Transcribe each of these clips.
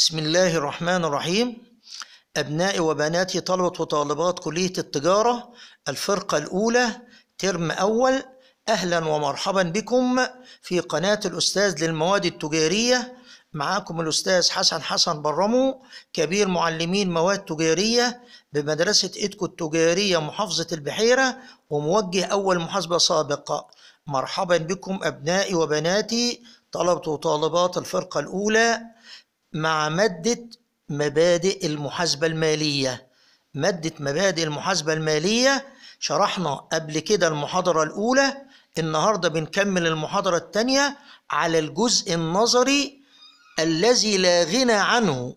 بسم الله الرحمن الرحيم أبنائي وبناتي طلبة وطالبات كلية التجارة الفرقة الأولى ترم أول أهلا ومرحبا بكم في قناة الأستاذ للمواد التجارية معاكم الأستاذ حسن حسن برمو كبير معلمين مواد تجارية بمدرسة إيدكو التجارية محافظة البحيرة وموجه أول محاسبة سابقة مرحبا بكم أبنائي وبناتي طلبة وطالبات الفرقة الأولى مع مادة مبادئ المحاسبة المالية مادة مبادئ المحاسبة المالية شرحنا قبل كده المحاضرة الأولى النهاردة بنكمل المحاضرة الثانية على الجزء النظري الذي لا غنى عنه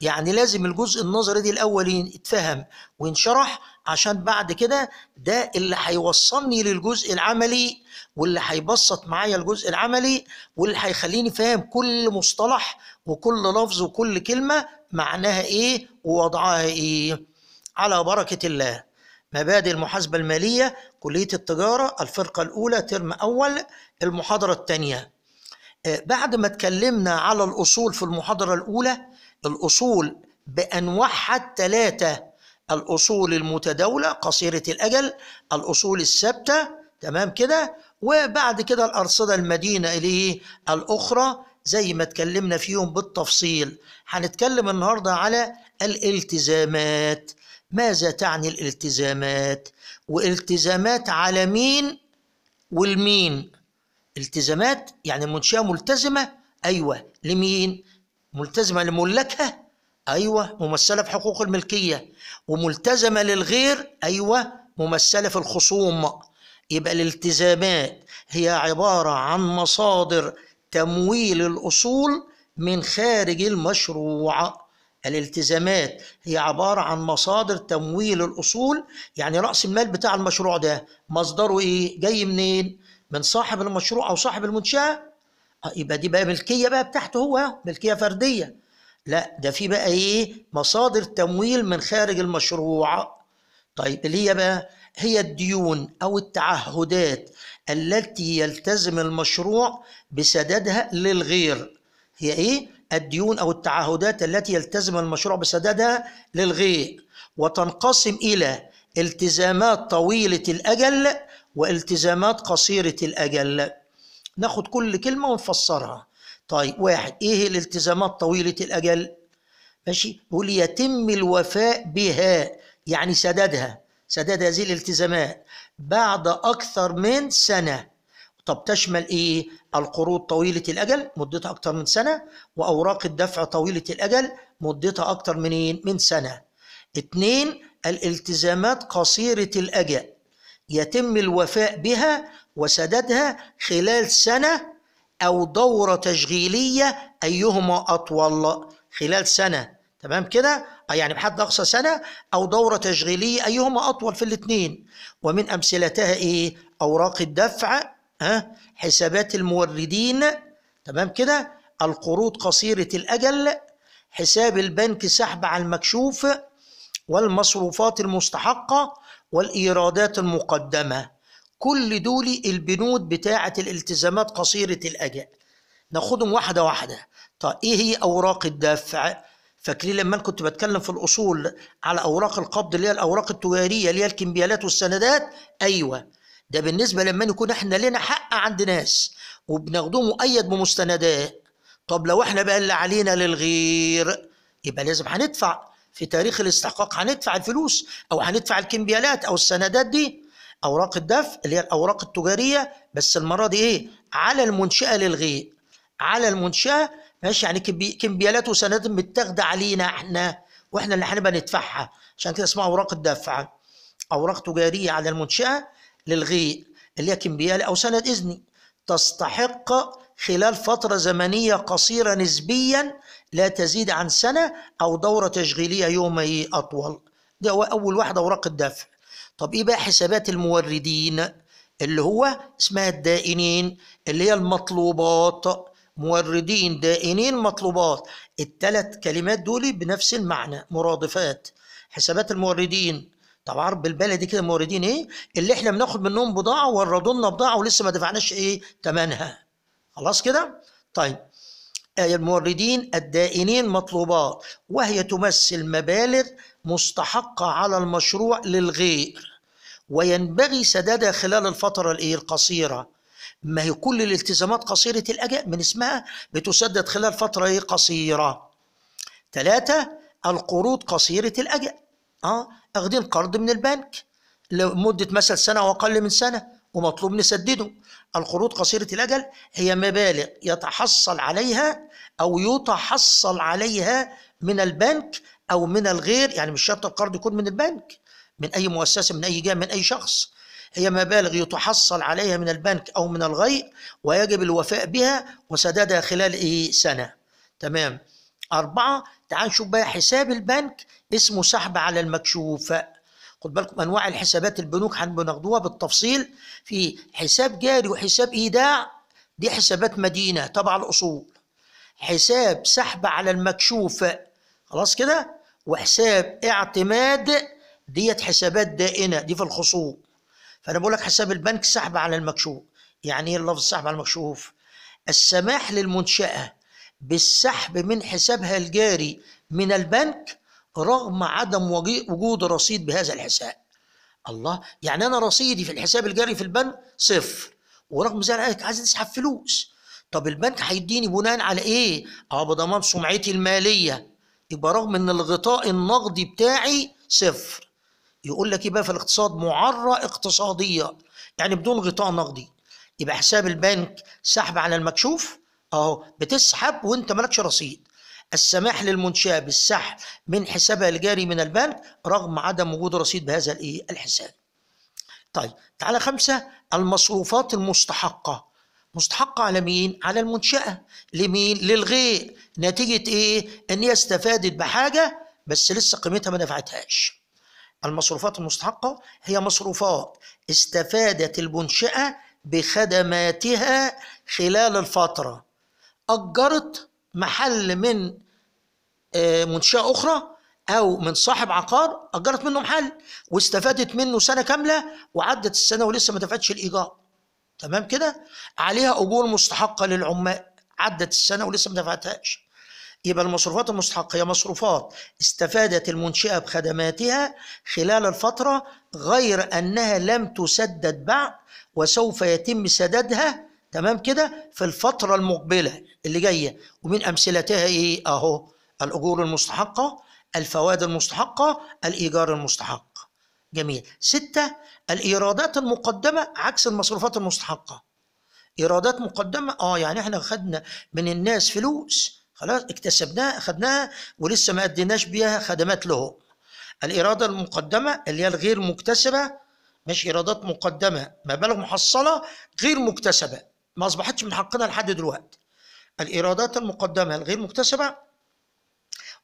يعني لازم الجزء النظري دي الأول يتفهم وينشرح عشان بعد كده ده اللي هيوصلني للجزء العملي واللي هيبسط معايا الجزء العملي واللي هيخليني فاهم كل مصطلح وكل لفظ وكل كلمة معناها إيه ووضعها إيه على بركة الله مبادئ المحاسبة المالية كلية التجارة الفرقة الأولى ترم أول المحاضرة الثانية آه، بعد ما اتكلمنا على الأصول في المحاضرة الأولى الأصول بأنواعها الثلاثة الأصول المتداولة قصيرة الأجل الأصول الثابتة تمام كده وبعد كده الأرصدة المدينة إليه الأخرى زي ما اتكلمنا فيهم بالتفصيل هنتكلم النهارده على الالتزامات ماذا تعني الالتزامات والتزامات على مين والمين التزامات يعني المنشاه ملتزمه ايوه لمين ملتزمه لملكها ايوه ممثله في حقوق الملكيه وملتزمه للغير ايوه ممثله في الخصوم يبقى الالتزامات هي عباره عن مصادر تمويل الأصول من خارج المشروع الالتزامات هي عبارة عن مصادر تمويل الأصول يعني رأس المال بتاع المشروع ده مصدره إيه؟ جاي منين؟ من صاحب المشروع أو صاحب المنشأة آه، يبقى دي بقى ملكية بقى بتاعته هو ملكية فردية لا ده في بقى إيه؟ مصادر تمويل من خارج المشروع طيب اللي هي بقى هي الديون أو التعهدات التي يلتزم المشروع بسدادها للغير هي ايه الديون او التعهدات التي يلتزم المشروع بسدادها للغير وتنقسم الى التزامات طويله الاجل والتزامات قصيره الاجل ناخد كل كلمه ونفسرها طيب واحد ايه الالتزامات طويله الاجل ماشي يقول يتم الوفاء بها يعني سدادها سداد هذه الالتزامات بعد أكثر من سنة طب تشمل إيه؟ القروض طويلة الأجل مدتها أكثر من سنة وأوراق الدفع طويلة الأجل مدتها أكثر من إيه؟ من سنة اتنين الالتزامات قصيرة الأجل يتم الوفاء بها وسدادها خلال سنة أو دورة تشغيلية أيهما أطول خلال سنة تمام كده آه، يعني بحد اقصى سنه او دوره تشغيليه ايهما اطول في الاثنين ومن امثلتها ايه اوراق الدفع ها حسابات الموردين تمام كده القروض قصيره الاجل حساب البنك سحب على المكشوف والمصروفات المستحقه والايرادات المقدمه كل دول البنود بتاعه الالتزامات قصيره الاجل ناخدهم واحده واحده طيب ايه هي اوراق الدفع فاكرين لما انا كنت بتكلم في الاصول على اوراق القبض اللي هي الاوراق التجاريه اللي هي الكمبيالات والسندات ايوه ده بالنسبه لما يكون احنا لنا حق عند ناس وبناخدوه مؤيد بمستندات طب لو احنا بقى اللي علينا للغير يبقى لازم هندفع في تاريخ الاستحقاق هندفع الفلوس او هندفع الكمبيالات او السندات دي اوراق الدفع اللي هي الاوراق التجاريه بس المره دي ايه على المنشاه للغير على المنشاه ماشي يعني كمبيالات وسندات متاخده علينا احنا واحنا اللي هنبقى ندفعها عشان كده اسمها اوراق الدفع اوراق تجاريه على المنشاه للغيء اللي هي كمبيالة او سند اذني تستحق خلال فتره زمنيه قصيره نسبيا لا تزيد عن سنه او دوره تشغيليه يومي اطول ده هو اول واحده اوراق الدفع طب ايه بقى حسابات الموردين اللي هو اسمها الدائنين اللي هي المطلوبات موردين دائنين مطلوبات الثلاث كلمات دول بنفس المعنى مرادفات حسابات الموردين طبعا بالبلدي كده موردين ايه اللي احنا بناخد منهم بضاعه وردوا لنا بضاعه ولسه ما دفعناش ايه ثمنها خلاص كده طيب آية الموردين الدائنين مطلوبات وهي تمثل مبالغ مستحقة على المشروع للغير وينبغي سدادها خلال الفترة الايه القصيرة ما هي كل الالتزامات قصيرة الأجل من اسمها بتسدد خلال فترة قصيرة ثلاثة القروض قصيرة الأجل اه اخدين قرض من البنك لمدة مثلا سنة وأقل من سنة ومطلوب نسدده القروض قصيرة الأجل هي مبالغ يتحصل عليها أو يتحصل عليها من البنك أو من الغير يعني مش شرط القرض يكون من البنك من أي مؤسسة من أي جهة من أي شخص هي مبالغ يتحصل عليها من البنك أو من الغير ويجب الوفاء بها وسدادها خلال إيه سنة تمام أربعة تعال نشوف بقى حساب البنك اسمه سحب على المكشوف خد بالكم انواع الحسابات البنوك هناخدوها بالتفصيل في حساب جاري وحساب ايداع دي حسابات مدينه تبع الاصول حساب سحب على المكشوف خلاص كده وحساب اعتماد ديت حسابات دائنه دي في الخصوم فانا بقول لك حساب البنك سحب على المكشوف يعني ايه اللفظ سحب على المكشوف السماح للمنشاه بالسحب من حسابها الجاري من البنك رغم عدم وجود رصيد بهذا الحساب الله يعني انا رصيدي في الحساب الجاري في البنك صفر ورغم ذلك عايز اسحب فلوس طب البنك هيديني بناء على ايه اه بضمان سمعتي الماليه يبقى رغم ان الغطاء النقدي بتاعي صفر يقول لك يبقى إيه في الاقتصاد معرة اقتصادية يعني بدون غطاء نقدي يبقى حساب البنك سحب على المكشوف اهو بتسحب وانت مالكش رصيد السماح للمنشاه بالسحب من حسابها الجاري من البنك رغم عدم وجود رصيد بهذا الايه الحساب طيب تعالى خمسة المصروفات المستحقة مستحقة على مين؟ على المنشأة لمين؟ للغي نتيجة إيه؟ إن هي استفادت بحاجة بس لسه قيمتها ما نفعتهاش المصروفات المستحقة هي مصروفات استفادت المنشأة بخدماتها خلال الفترة أجرت محل من آه، منشأة أخرى أو من صاحب عقار أجرت منه محل واستفادت منه سنة كاملة وعدت السنة ولسه ما دفعتش الإيجار تمام كده عليها أجور مستحقة للعمال عدت السنة ولسه ما دفعتهاش يبقى المصروفات المستحقة هي مصروفات استفادت المنشأة بخدماتها خلال الفترة غير أنها لم تسدد بعد وسوف يتم سددها تمام كده في الفترة المقبلة اللي جاية ومن أمثلتها إيه أهو الأجور المستحقة الفوائد المستحقة الإيجار المستحق جميل ستة الإيرادات المقدمة عكس المصروفات المستحقة إيرادات مقدمة آه يعني إحنا خدنا من الناس فلوس خلاص اكتسبناه خدناها ولسه ما اديناش بيها خدمات له الاراده المقدمه اللي هي الغير مكتسبه مش ايرادات مقدمه مبالغ محصله غير مكتسبه ما اصبحتش من حقنا لحد دلوقتي الايرادات المقدمه الغير مكتسبه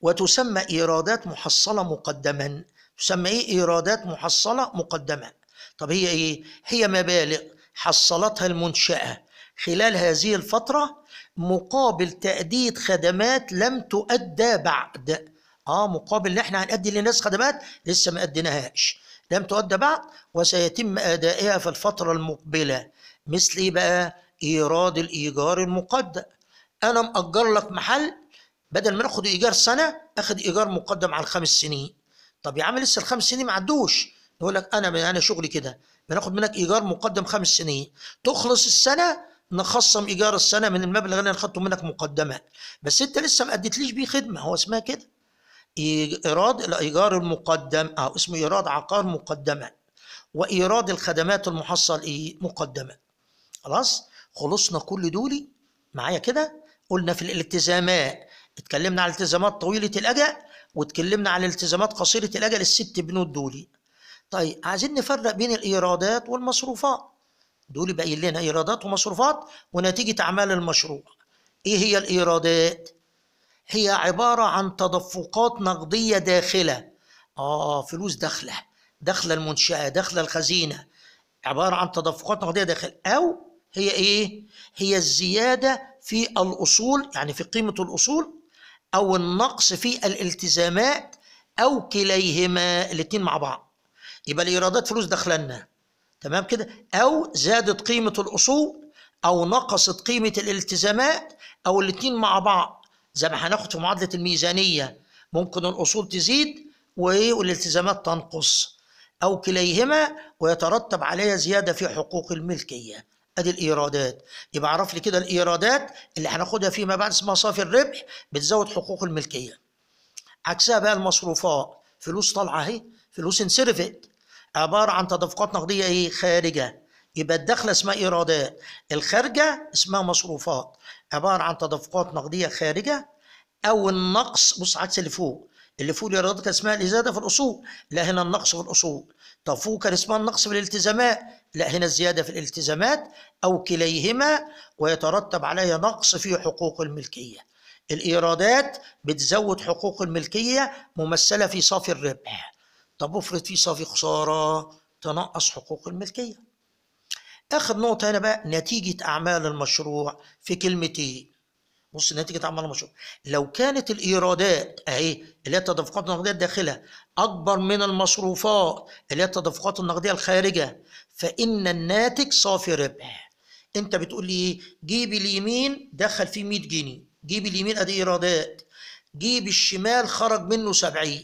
وتسمى ايرادات محصله مقدما تسمى ايه ايرادات محصله مقدمه طب هي ايه هي مبالغ حصلتها المنشاه خلال هذه الفترة مقابل تأدية خدمات لم تؤدى بعد اه مقابل ان احنا هنأدي للناس خدمات لسه ما أديناهاش لم تؤدى بعد وسيتم أدائها في الفترة المقبلة مثل ايه بقى إيراد الإيجار المقدم أنا مأجر لك محل بدل ما ناخد إيجار سنة أخد إيجار مقدم على الخمس سنين طب يا عم لسه الخمس سنين ما عدوش يقول لك أنا أنا شغلي كده بناخد منك إيجار مقدم خمس سنين تخلص السنة نخصم ايجار السنه من المبلغ اللي انا خدته منك مقدما بس انت لسه ما اديتليش بيه خدمه هو اسمها كده ايراد الايجار المقدم او آه، اسمه ايراد عقار مقدمه وايراد الخدمات المحصل ايه مقدمه خلاص خلصنا كل دولي معايا كده قلنا في الالتزامات اتكلمنا على التزامات طويله الاجل واتكلمنا على الالتزامات قصيره الاجل الست بنود دولي طيب عايزين نفرق بين الايرادات والمصروفات دول يبقى لنا ايرادات ومصروفات ونتيجه اعمال المشروع ايه هي الايرادات هي عباره عن تدفقات نقديه داخله اه فلوس داخله داخله المنشاه داخله الخزينه عباره عن تدفقات نقديه داخله او هي ايه هي الزياده في الاصول يعني في قيمه الاصول او النقص في الالتزامات او كليهما الاثنين مع بعض يبقى الايرادات فلوس داخلنا تمام كده او زادت قيمه الاصول او نقصت قيمه الالتزامات او الاثنين مع بعض زي ما هناخد في معادله الميزانيه ممكن الاصول تزيد والالتزامات تنقص او كليهما ويترتب عليها زياده في حقوق الملكيه ادي الايرادات يبقى عرف لي كده الايرادات اللي هناخدها فيما بعد اسمها صافي الربح بتزود حقوق الملكيه عكسها بقى المصروفات فلوس طالعه اهي فلوس انصرفت عباره عن تدفقات نقديه ايه خارجه يبقى الدخل اسمها ايرادات الخارجه اسمها مصروفات عباره عن تدفقات نقديه خارجه او النقص بص عكس اللي فوق اللي فوق الايرادات كان اسمها الازاده في الاصول لا هنا النقص في الاصول طب فوق كان اسمها النقص في الالتزامات لا هنا الزياده في الالتزامات او كليهما ويترتب عليها نقص في حقوق الملكيه الايرادات بتزود حقوق الملكيه ممثله في صافي الربح طب افرض في صافي خساره تنقص حقوق الملكيه اخر نقطه هنا بقى نتيجه اعمال المشروع في كلمه ايه بص نتيجه اعمال المشروع لو كانت الايرادات اهي اللي هي التدفقات النقديه الداخله اكبر من المصروفات اللي هي التدفقات النقديه الخارجه فان الناتج صافي ربح انت بتقول لي ايه جيب اليمين دخل فيه 100 جنيه جيب اليمين ادي ايرادات جيب الشمال خرج منه 70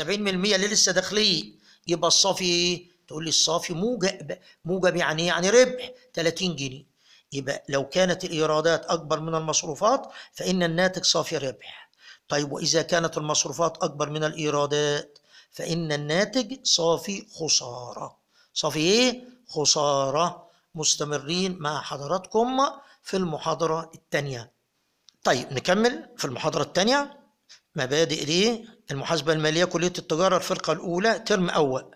70% اللي لسه داخليه يبقى الصافي ايه؟ تقول لي الصافي موجب موجب يعني ايه؟ يعني ربح 30 جنيه يبقى لو كانت الايرادات اكبر من المصروفات فان الناتج صافي ربح طيب واذا كانت المصروفات اكبر من الايرادات فان الناتج صافي خساره صافي ايه خساره مستمرين مع حضراتكم في المحاضره الثانيه طيب نكمل في المحاضره الثانيه مبادئ ليه المحاسبة المالية كلية التجارة الفرقة الأولى ترم أول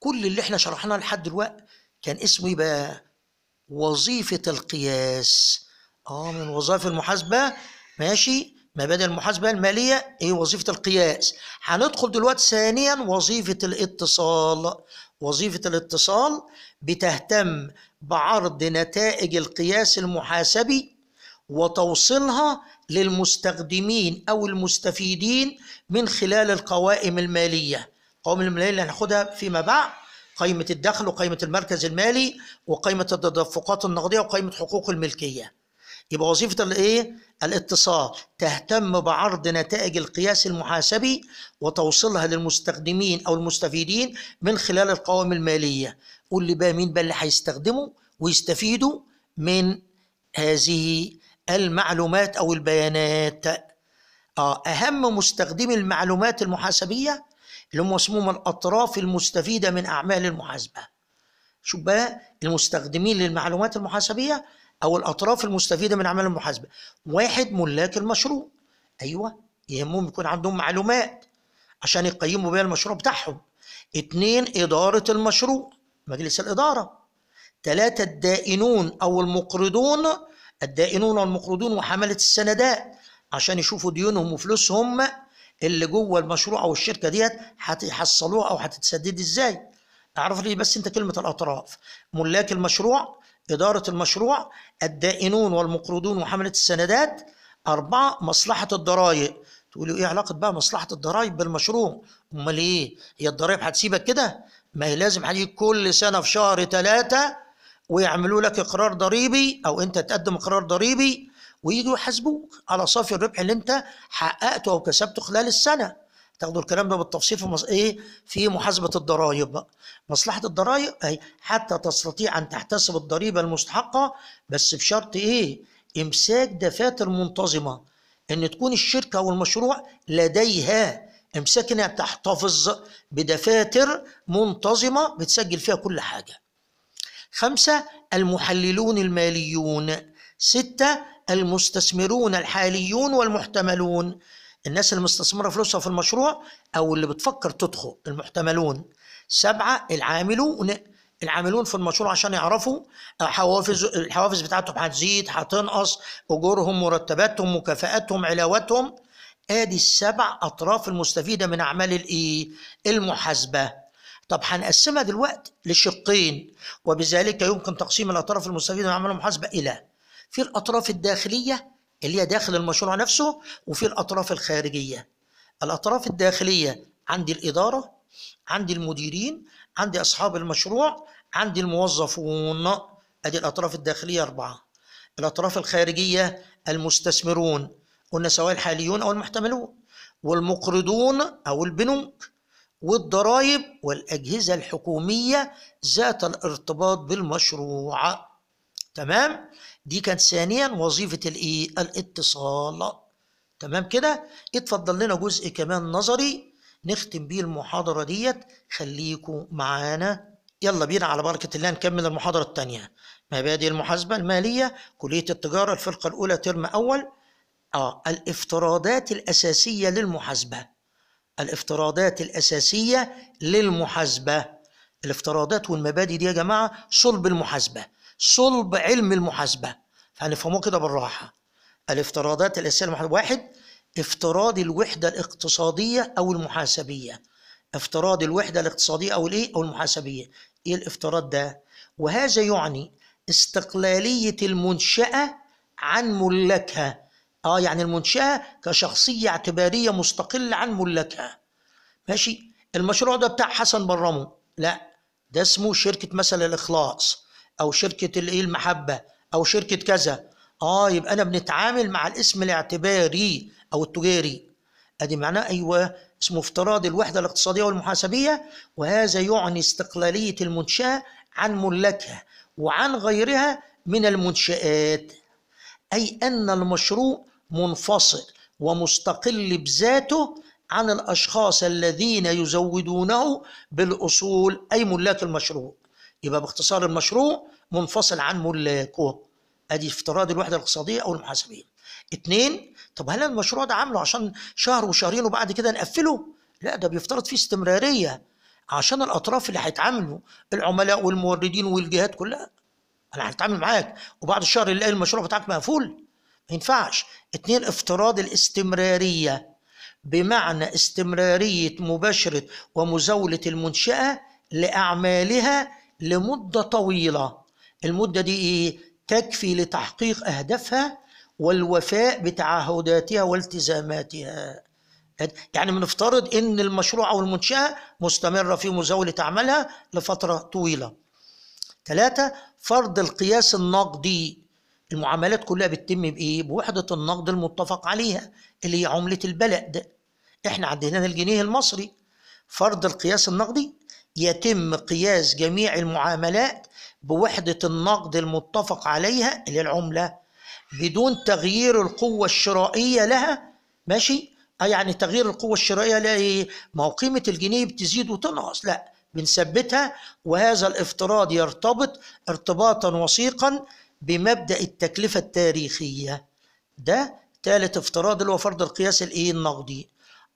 كل اللي احنا شرحناه لحد دلوقتي كان اسمه يبقى وظيفة القياس اه من وظائف المحاسبة ماشي مبادئ المحاسبة المالية ايه وظيفة القياس هندخل دلوقتي ثانيا وظيفة الاتصال وظيفة الاتصال بتهتم بعرض نتائج القياس المحاسبي وتوصيلها للمستخدمين او المستفيدين من خلال القوائم الماليه القوائم الماليه اللي هناخدها فيما بعد قائمه الدخل وقائمه المركز المالي وقائمه التدفقات النقديه وقائمه حقوق الملكيه يبقى وظيفه الايه الاتصال تهتم بعرض نتائج القياس المحاسبي وتوصيلها للمستخدمين او المستفيدين من خلال القوائم الماليه قول لي بقى مين بقى اللي هيستخدموا ويستفيدوا من هذه المعلومات او البيانات آه اهم مستخدمي المعلومات المحاسبيه اللي هم اسمهم الاطراف المستفيده من اعمال المحاسبه شوف بقى المستخدمين للمعلومات المحاسبيه او الاطراف المستفيده من اعمال المحاسبه واحد ملاك المشروع ايوه يهمهم يكون عندهم معلومات عشان يقيموا بيها المشروع بتاعهم اتنين اداره المشروع مجلس الاداره ثلاثة الدائنون أو المقرضون الدائنون والمقرضون وحمله السندات عشان يشوفوا ديونهم وفلوسهم اللي جوه المشروع او الشركه ديت هتحصلوها او هتتسدد ازاي اعرف لي بس انت كلمه الاطراف ملاك المشروع اداره المشروع الدائنون والمقرضون وحمله السندات أربعة مصلحة الضرايب تقولوا إيه علاقة بقى مصلحة الضرايب بالمشروع؟ أمال إيه؟ هي الضرايب هتسيبك كده؟ ما هي لازم هتيجي كل سنة في شهر ثلاثة ويعملوا لك اقرار ضريبي او انت تقدم اقرار ضريبي ويجوا يحاسبوك على صافي الربح اللي انت حققته او كسبته خلال السنه تاخدوا الكلام ده بالتفصيل في مص... ايه في محاسبه الضرائب بقى مصلحه الضرائب اي حتى تستطيع ان تحتسب الضريبه المستحقه بس بشرط ايه امساك دفاتر منتظمه ان تكون الشركه او المشروع لديها امساك انها تحتفظ بدفاتر منتظمه بتسجل فيها كل حاجه خمسة المحللون الماليون ستة المستثمرون الحاليون والمحتملون الناس اللي مستثمرة فلوسها في المشروع أو اللي بتفكر تدخل المحتملون سبعة العاملون العاملون في المشروع عشان يعرفوا حوافز الحوافز بتاعتهم هتزيد هتنقص اجورهم مرتباتهم مكافاتهم علاواتهم ادي السبع اطراف المستفيده من اعمال الايه المحاسبه طب هنقسمها دلوقتي لشقين وبذلك يمكن تقسيم الاطراف المستفيده من عمل المحاسبه الى في الاطراف الداخليه اللي هي داخل المشروع نفسه وفي الاطراف الخارجيه الاطراف الداخليه عندي الاداره عندي المديرين عندي اصحاب المشروع عندي الموظفون ادي الاطراف الداخليه اربعه الاطراف الخارجيه المستثمرون قلنا سواء الحاليون او المحتملون والمقرضون او البنوك والضرائب والأجهزة الحكومية ذات الارتباط بالمشروع تمام دي كان ثانيا وظيفة الايه الاتصال تمام كده اتفضل لنا جزء كمان نظري نختم بيه المحاضرة ديت خليكم معانا يلا بينا على بركة الله نكمل المحاضرة التانية مبادئ المحاسبة المالية كلية التجارة الفرقة الأولى ترم أول آه الافتراضات الأساسية للمحاسبة الافتراضات الأساسية للمحاسبة الافتراضات والمبادئ دي يا جماعة صلب المحاسبة صلب علم المحاسبة فهنفهموه كده بالراحة الافتراضات الأساسية للمحاسبة واحد افتراض الوحدة الاقتصادية أو المحاسبية افتراض الوحدة الاقتصادية أو الإيه أو المحاسبية إيه الافتراض ده وهذا يعني استقلالية المنشأة عن ملاكها اه يعني المنشاه كشخصيه اعتباريه مستقله عن ملاكها ماشي المشروع ده بتاع حسن برمو لا ده اسمه شركه مثلا الاخلاص او شركه الايه المحبه او شركه كذا اه يبقى انا بنتعامل مع الاسم الاعتباري او التجاري ادي معناه ايوه اسمه افتراض الوحده الاقتصاديه والمحاسبيه وهذا يعني استقلاليه المنشاه عن ملاكها وعن غيرها من المنشآت أي أن المشروع منفصل ومستقل بذاته عن الاشخاص الذين يزودونه بالاصول اي ملاك المشروع يبقى باختصار المشروع منفصل عن ملاكه ادي افتراض الوحده الاقتصاديه او المحاسبيه اثنين طب هل المشروع ده عامله عشان شهر وشهرين وبعد كده نقفله لا ده بيفترض فيه استمراريه عشان الاطراف اللي هيتعاملوا العملاء والموردين والجهات كلها انا هتعامل معاك وبعد الشهر اللي المشروع بتاعك مقفول ما ينفعش اتنين افتراض الاستمرارية بمعنى استمرارية مباشرة ومزاولة المنشأة لأعمالها لمدة طويلة المدة دي إيه؟ تكفي لتحقيق أهدافها والوفاء بتعهداتها والتزاماتها يعني بنفترض ان المشروع او المنشاه مستمره في مزاوله اعمالها لفتره طويله. ثلاثه فرض القياس النقدي المعاملات كلها بتتم بايه؟ بوحده النقد المتفق عليها اللي هي عمله البلد. احنا عندنا الجنيه المصري فرض القياس النقدي يتم قياس جميع المعاملات بوحده النقد المتفق عليها اللي العمله بدون تغيير القوه الشرائيه لها ماشي؟ اه يعني تغيير القوه الشرائيه لها ايه؟ ما هو قيمه الجنيه بتزيد وتنقص، لا بنثبتها وهذا الافتراض يرتبط ارتباطا وثيقا بمبدأ التكلفة التاريخية ده ثالث افتراض اللي هو فرض القياس الايه النقدي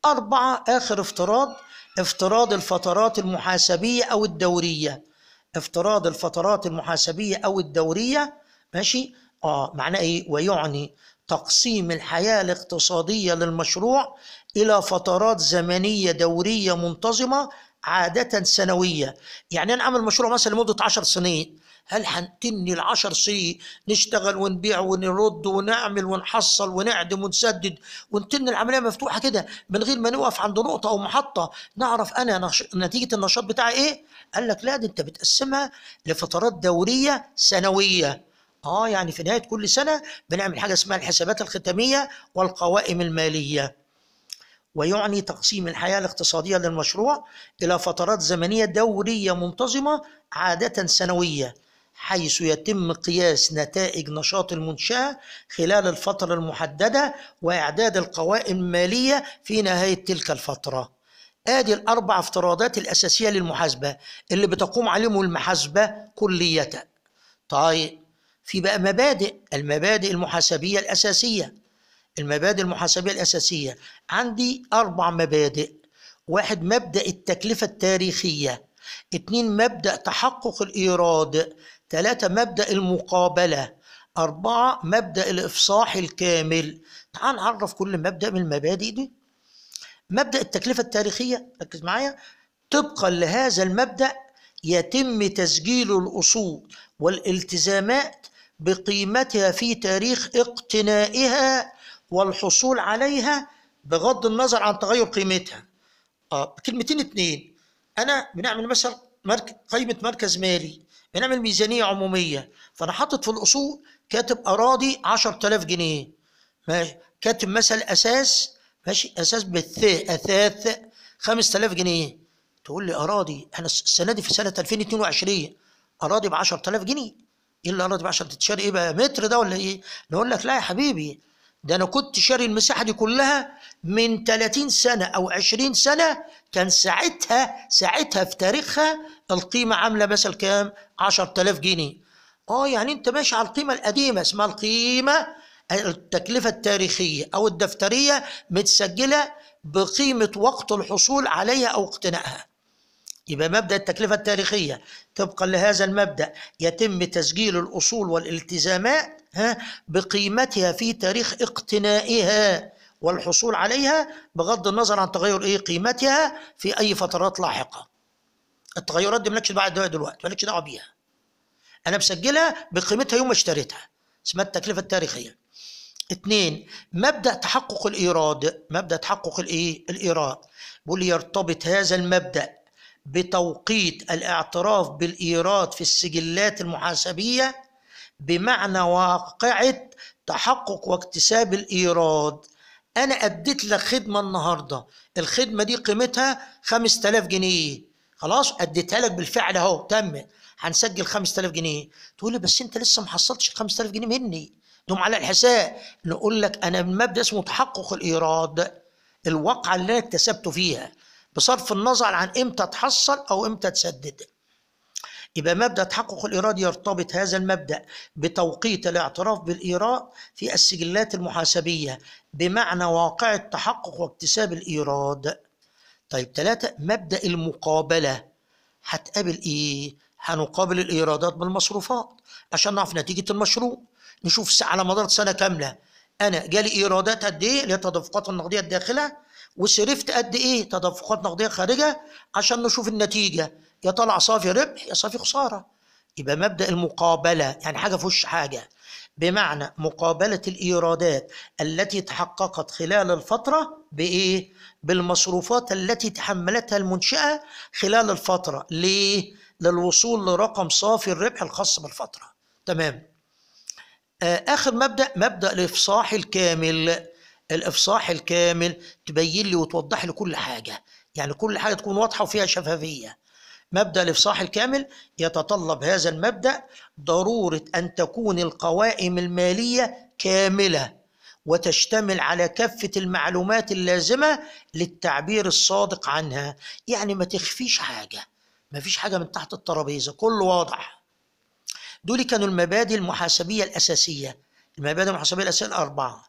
أربعة آخر افتراض افتراض الفترات المحاسبية أو الدورية افتراض الفترات المحاسبية أو الدورية ماشي اه معناه ايه ويعني تقسيم الحياة الاقتصادية للمشروع إلى فترات زمنية دورية منتظمة عادة سنوية يعني أنا أعمل مشروع مثلا لمدة 10 سنين هل هنتني العشر سنين نشتغل ونبيع ونرد ونعمل ونحصل ونعدم ونسدد ونتن العمليه مفتوحه كده من غير ما نقف عند نقطه او محطه نعرف انا نش... نتيجه النشاط بتاعي ايه؟ قال لك لا ده انت بتقسمها لفترات دوريه سنويه اه يعني في نهايه كل سنه بنعمل حاجه اسمها الحسابات الختاميه والقوائم الماليه ويعني تقسيم الحياه الاقتصاديه للمشروع الى فترات زمنيه دوريه منتظمه عاده سنويه حيث يتم قياس نتائج نشاط المنشأة خلال الفترة المحددة وإعداد القوائم المالية في نهاية تلك الفترة ادي الاربع افتراضات الاساسيه للمحاسبه اللي بتقوم عليهم المحاسبه كليه طيب في بقى مبادئ المبادئ المحاسبيه الاساسيه المبادئ المحاسبيه الاساسيه عندي اربع مبادئ واحد مبدا التكلفه التاريخيه اتنين مبدا تحقق الايراد ثلاثة مبدأ المقابلة أربعة مبدأ الإفصاح الكامل تعال نعرف كل مبدأ من المبادئ دي مبدأ التكلفة التاريخية ركز معايا طبقا لهذا المبدأ يتم تسجيل الأصول والالتزامات بقيمتها في تاريخ اقتنائها والحصول عليها بغض النظر عن تغير قيمتها اه كلمتين اتنين انا بنعمل مثلا قيمه مركز مالي بنعمل ميزانيه عموميه فانا حاطط في الاصول كاتب اراضي 10000 جنيه ماشي كاتب مثلا اساس ماشي اساس بالث اثاث 5000 جنيه تقول لي اراضي احنا السنه دي في سنه 2022 اراضي ب 10000 جنيه ايه اللي اراضي ب 10 تتشاري ايه بقى متر ده ولا ايه؟ نقول لك لا يا حبيبي ده انا كنت شاري المساحه دي كلها من 30 سنه او 20 سنه كان ساعتها ساعتها في تاريخها القيمة عاملة مثلا كام 10000 جنيه اه يعني انت ماشي على القيمة القديمة اسمها القيمة التكلفة التاريخية أو الدفترية متسجلة بقيمة وقت الحصول عليها أو اقتنائها يبقى مبدأ التكلفة التاريخية طبقا لهذا المبدأ يتم تسجيل الأصول والالتزامات ها بقيمتها في تاريخ اقتنائها والحصول عليها بغض النظر عن تغير ايه قيمتها في اي فترات لاحقه التغيرات دي مالكش دعوه دلوقتي مالكش دعوه بيها انا بسجلها بقيمتها يوم ما اشتريتها اسمها التكلفه التاريخيه اثنين مبدا تحقق الايراد مبدا تحقق الايه الايراد بيقول يرتبط هذا المبدا بتوقيت الاعتراف بالايراد في السجلات المحاسبيه بمعنى واقعه تحقق واكتساب الايراد انا اديت لك خدمه النهارده الخدمه دي قيمتها 5000 جنيه خلاص اديتها لك بالفعل اهو تمت هنسجل 5000 جنيه تقول لي بس انت لسه ما حصلتش ال 5000 جنيه مني دوم على الحساب نقول لك انا المبدا اسمه تحقق الايراد الواقعه اللي انا اكتسبته فيها بصرف النظر عن امتى تحصل او امتى تسدد يبقى مبدا تحقق الايراد يرتبط هذا المبدا بتوقيت الاعتراف بالايراد في السجلات المحاسبيه بمعنى واقع التحقق واكتساب الايراد طيب ثلاثة مبدا المقابله هتقابل ايه هنقابل الايرادات بالمصروفات عشان نعرف نتيجه المشروع نشوف على مدار سنه كامله انا جالي ايرادات قد ايه اللي هي التدفقات النقديه الداخله وصرفت قد ايه تدفقات نقديه خارجه عشان نشوف النتيجه يا طالع صافي ربح يا صافي خساره يبقى مبدا المقابله يعني حاجه في وش حاجه بمعنى مقابله الايرادات التي تحققت خلال الفتره بايه بالمصروفات التي تحملتها المنشاه خلال الفتره ليه للوصول لرقم صافي الربح الخاص بالفتره تمام آه، اخر مبدا مبدا الافصاح الكامل الافصاح الكامل تبين لي وتوضح لي كل حاجه يعني كل حاجه تكون واضحه وفيها شفافيه مبدأ الإفصاح الكامل يتطلب هذا المبدأ ضرورة أن تكون القوائم المالية كاملة وتشتمل على كافة المعلومات اللازمة للتعبير الصادق عنها يعني ما تخفيش حاجة ما فيش حاجة من تحت الترابيزة كله واضح دول كانوا المبادئ المحاسبية الأساسية المبادئ المحاسبية الأساسية الأربعة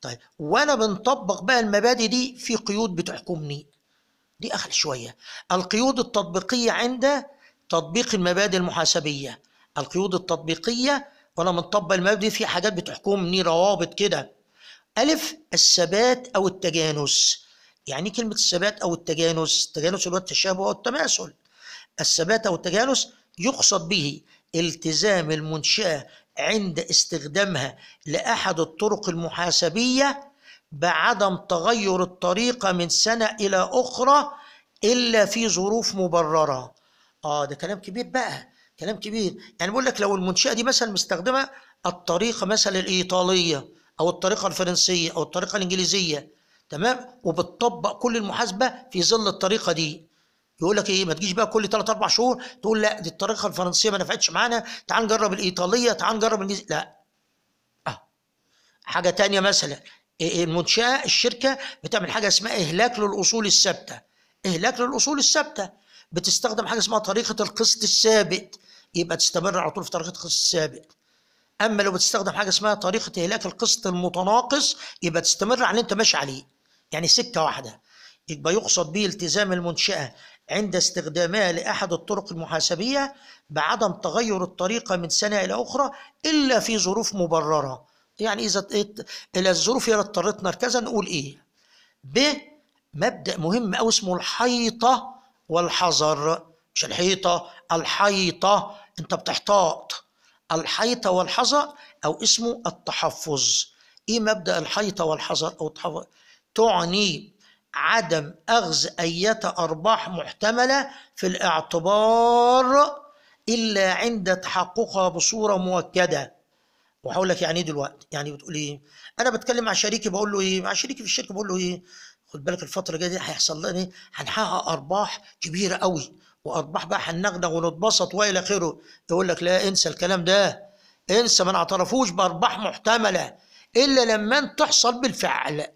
طيب وأنا بنطبق بقى المبادئ دي في قيود بتحكمني دي أخل شوية القيود التطبيقية عند تطبيق المبادئ المحاسبية القيود التطبيقية ولما نطبق المبادئ في حاجات بتحكمني روابط كده ألف الثبات أو التجانس يعني كلمة الثبات أو التجانس التجانس هو التشابه أو التماثل الثبات أو التجانس يقصد به التزام المنشأة عند استخدامها لأحد الطرق المحاسبية بعدم تغير الطريقة من سنة إلى أخرى إلا في ظروف مبررة آه ده كلام كبير بقى كلام كبير يعني بقول لك لو المنشأة دي مثلا مستخدمة الطريقة مثلا الإيطالية أو الطريقة الفرنسية أو الطريقة الإنجليزية تمام وبتطبق كل المحاسبة في ظل الطريقة دي يقول لك ايه ما تجيش بقى كل 3 4 شهور تقول لا دي الطريقه الفرنسيه ما نفعتش معانا تعال نجرب الايطاليه تعال نجرب الانجليزي لا اه حاجة تانية مثلا إيه، إيه، المنشاه الشركه بتعمل حاجه اسمها اهلاك للاصول الثابته اهلاك للاصول الثابته بتستخدم حاجه اسمها طريقه القسط الثابت يبقى تستمر على طول في طريقه القسط الثابت اما لو بتستخدم حاجه اسمها طريقه اهلاك القسط المتناقص يبقى تستمر على اللي انت ماشي عليه يعني سكه واحده يبقى يقصد به التزام المنشاه عند استخدامها لاحد الطرق المحاسبيه بعدم تغير الطريقه من سنه الى اخرى الا في ظروف مبرره يعني إذا إيه، إلى الظروف هي اضطرتنا كذا نقول إيه ب مبدأ مهم أو اسمه الحيطة والحذر مش الحيطة الحيطة أنت بتحتاط الحيطة والحذر أو اسمه التحفظ إيه مبدأ الحيطة والحذر أو التحفظ تعني عدم أخذ أية أرباح محتملة في الاعتبار إلا عند تحققها بصورة مؤكدة وهقول لك يعني ايه دلوقتي يعني بتقول ايه انا بتكلم مع شريكي بقول له ايه مع شريكي في الشركه بقول له ايه خد بالك الفتره الجايه دي هيحصل لنا ايه هنحقق ارباح كبيره قوي وارباح بقى هننغنغ ونتبسط والى اخره يقول لك لا انسى الكلام ده انسى ما نعترفوش بارباح محتمله الا لما تحصل بالفعل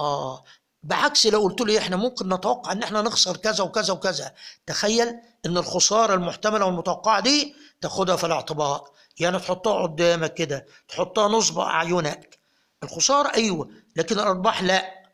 اه بعكس لو قلت له إيه؟ احنا ممكن نتوقع ان احنا نخسر كذا وكذا وكذا تخيل ان الخساره المحتمله والمتوقعه دي تاخدها في الاعتبار يعني تحطها قدامك كده تحطها نصب اعينك الخساره ايوه لكن الارباح لا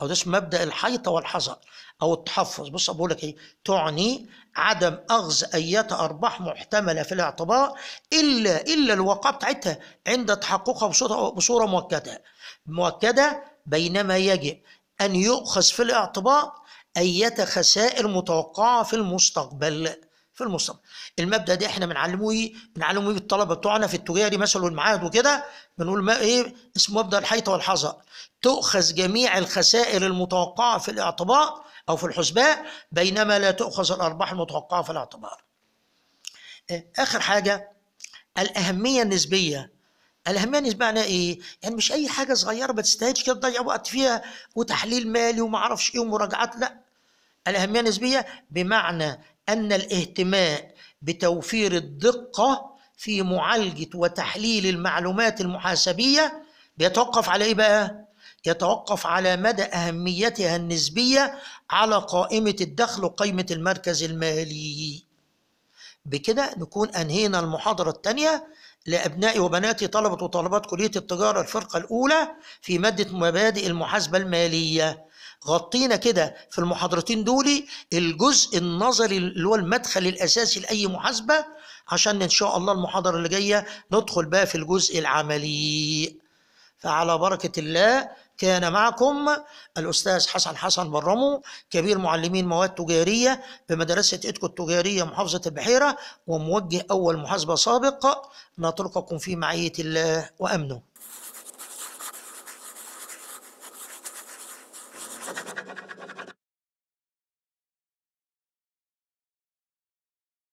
او ده اسمه مبدا الحيطه والحذر او التحفظ بص بقول لك ايه تعني عدم اخذ اية ارباح محتمله في الاعتبار الا الا الواقعه بتاعتها عند تحققها بصوره بصوره مؤكده مؤكده بينما يجب ان يؤخذ في الاعتبار اية خسائر متوقعه في المستقبل في المستقبل المبدا ده احنا بنعلموه ايه؟ بنعلموه ايه الطلبه بتوعنا في التجاري مثلا والمعاهد وكده بنقول ما ايه اسمه مبدا الحيطه والحذر تؤخذ جميع الخسائر المتوقعه في الاعتبار او في الحسبان بينما لا تؤخذ الارباح المتوقعه في الاعتبار آه، اخر حاجه الاهميه النسبيه الاهميه النسبيه معناها ايه؟ يعني مش اي حاجه صغيره ما تستاهلش كده تضيع وقت فيها وتحليل مالي وما اعرفش ايه ومراجعات لا الاهميه النسبيه بمعنى ان الاهتماء بتوفير الدقه في معالجه وتحليل المعلومات المحاسبيه بيتوقف على ايه بقى؟ يتوقف على مدى اهميتها النسبيه على قائمه الدخل وقائمه المركز المالي. بكده نكون انهينا المحاضره الثانيه لابنائي وبناتي طلبه وطالبات كليه التجاره الفرقه الاولى في ماده مبادئ المحاسبه الماليه. غطينا كده في المحاضرتين دول الجزء النظري اللي هو المدخل الاساسي لاي محاسبه عشان ان شاء الله المحاضره اللي جايه ندخل بقى في الجزء العملي فعلى بركه الله كان معكم الأستاذ حسن حسن برمو كبير معلمين مواد تجارية بمدرسة إيدكو التجارية محافظة البحيرة وموجه أول محاسبة سابق نترككم في معية الله وأمنه